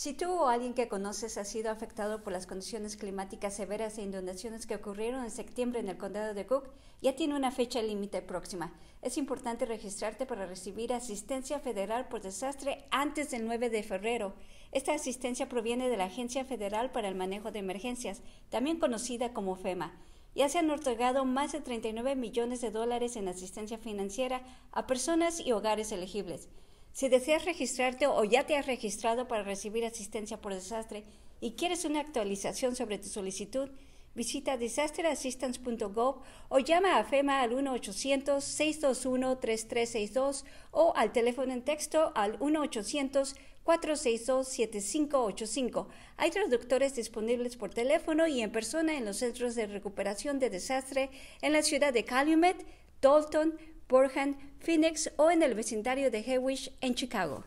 Si tú o alguien que conoces ha sido afectado por las condiciones climáticas severas e inundaciones que ocurrieron en septiembre en el condado de Cook, ya tiene una fecha límite próxima. Es importante registrarte para recibir asistencia federal por desastre antes del 9 de febrero. Esta asistencia proviene de la Agencia Federal para el Manejo de Emergencias, también conocida como FEMA. Ya se han otorgado más de 39 millones de dólares en asistencia financiera a personas y hogares elegibles. Si deseas registrarte o ya te has registrado para recibir asistencia por desastre y quieres una actualización sobre tu solicitud, visita disasterassistance.gov o llama a FEMA al 1-800-621-3362 o al teléfono en texto al 1-800-462-7585. Hay traductores disponibles por teléfono y en persona en los centros de recuperación de desastre en la ciudad de Calumet, Dalton, Borhan, Phoenix o en el vecindario de Hewish en Chicago.